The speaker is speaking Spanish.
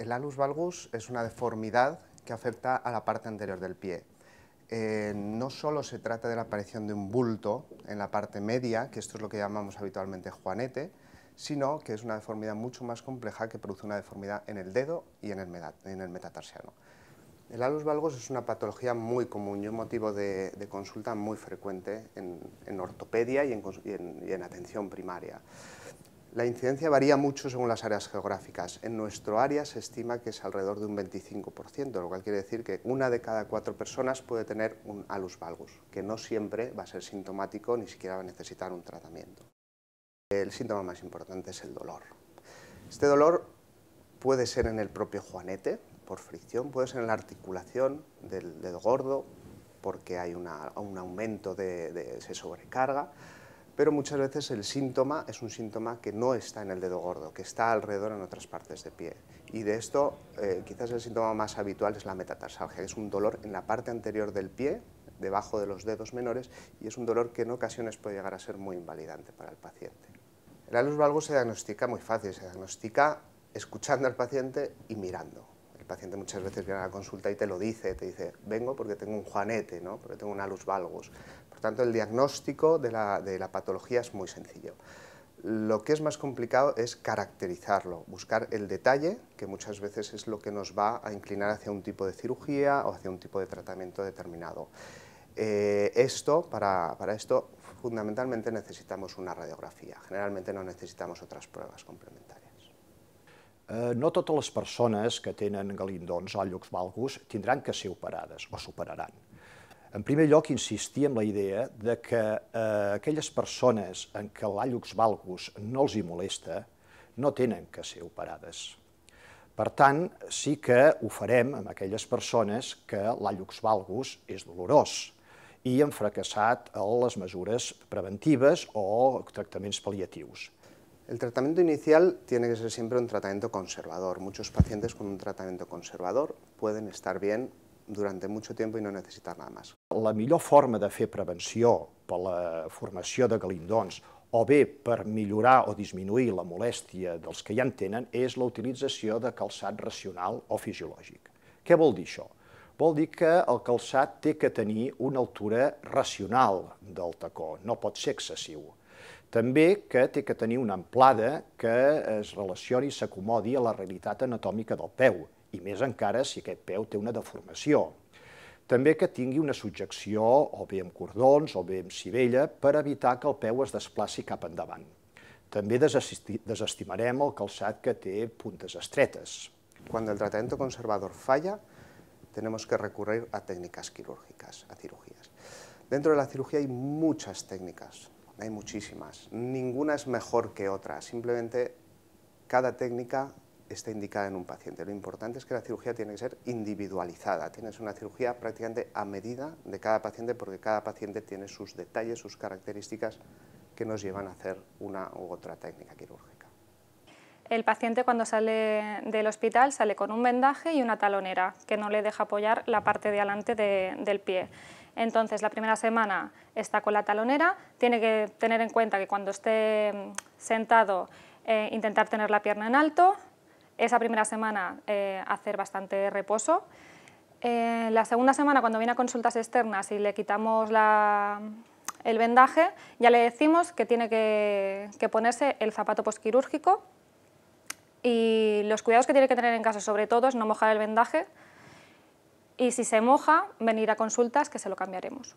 El alus valgus es una deformidad que afecta a la parte anterior del pie. Eh, no solo se trata de la aparición de un bulto en la parte media, que esto es lo que llamamos habitualmente juanete, sino que es una deformidad mucho más compleja que produce una deformidad en el dedo y en el, en el metatarsiano. El alus valgus es una patología muy común y un motivo de, consulta muy frecuente en, ortopedia y en atención primaria. La incidencia varía mucho según las áreas geográficas. En nuestro área se estima que es alrededor de un 25%, lo cual quiere decir que una de cada cuatro personas puede tener un alus valgus, que no siempre va a ser sintomático, ni siquiera va a necesitar un tratamiento. El síntoma más importante es el dolor. Este dolor puede ser en el propio juanete, por fricción, puede ser en la articulación del dedo gordo, porque hay un aumento de, de, se sobrecarga, pero muchas veces el síntoma es un síntoma que no está en el dedo gordo, que está alrededor en otras partes del pie. Y de esto, eh, quizás el síntoma más habitual es la metatarsalgia, que es un dolor en la parte anterior del pie, debajo de los dedos menores, y es un dolor que en ocasiones puede llegar a ser muy invalidante para el paciente. El alus valgus se diagnostica muy fácil, se diagnostica escuchando al paciente y mirando paciente muchas veces viene a la consulta y te lo dice, te dice, vengo porque tengo un juanete, ¿no? porque tengo una Alus valgus. Por tanto, el diagnóstico de la, de la patología es muy sencillo. Lo que es más complicado es caracterizarlo, buscar el detalle, que muchas veces es lo que nos va a inclinar hacia un tipo de cirugía o hacia un tipo de tratamiento determinado. Eh, esto, para, para, esto, fundamentalmente necesitamos una radiografía. Generalmente no necesitamos otras pruebas complementarias. Eh, no totes les persones que tenen galindons o llocs valgus tindran que ser operades o superaran. En primer lloc, insistir en la idea de que eh, aquelles persones en què l'àllux valgus no els hi molesta, no tenen que ser operades. Per tant, sí que ho farem amb aquelles persones que l'àllux valgus és dolorós i han fracassat les mesures preventives o tractaments paliatius. El tratamiento inicial tiene que ser siempre un tratamiento conservador. Muchos pacientes con un tratamiento conservador pueden estar bien durant molt temps i no necessitar nada més. La millor forma de fer prevenció per la formació de galindons o bé per millorar o disminuir la molèstia dels que ja en tenen és la utilització de calçat racional o fisiològic. Què vol dir això? Vol dir que el calçat té que tenir una altura racional del tacó, no pot ser excessiu. També que té que tenir una amplada que es relacioni i s'acomodi a la realitat anatòmica del peu, i més encara si aquest peu té una deformació. També que tingui una subjecció o bé amb cordons o bé amb civella per evitar que el peu es desplaci cap endavant. També desestimarem el calçat que té puntes estretes. Quan el tractament conservador falla, tenemos que recurrir a técnicas quirúrgicas, a cirugías. Dentro de la cirugía hay muchas técnicas, Hay muchísimas. Ninguna es mejor que otra. Simplemente cada técnica está indicada en un paciente. Lo importante es que la cirugía tiene que ser individualizada. Tienes una cirugía prácticamente a medida de cada paciente porque cada paciente tiene sus detalles, sus características que nos llevan a hacer una u otra técnica quirúrgica. El paciente cuando sale del hospital sale con un vendaje y una talonera que no le deja apoyar la parte de adelante del pie. Entonces, la primera semana está con la talonera, tiene que tener en cuenta que cuando esté mm, sentado eh, intentar tener la pierna en alto, esa primera semana eh, hacer bastante reposo. Eh, la segunda semana, cuando viene a consultas externas y le quitamos el vendaje, ya le decimos que tiene que, que ponerse el zapato posquirúrgico y los cuidados que tiene que tener en casa, sobre todo, es no mojar el vendaje, y si se moja, venir a consultas que se lo cambiaremos.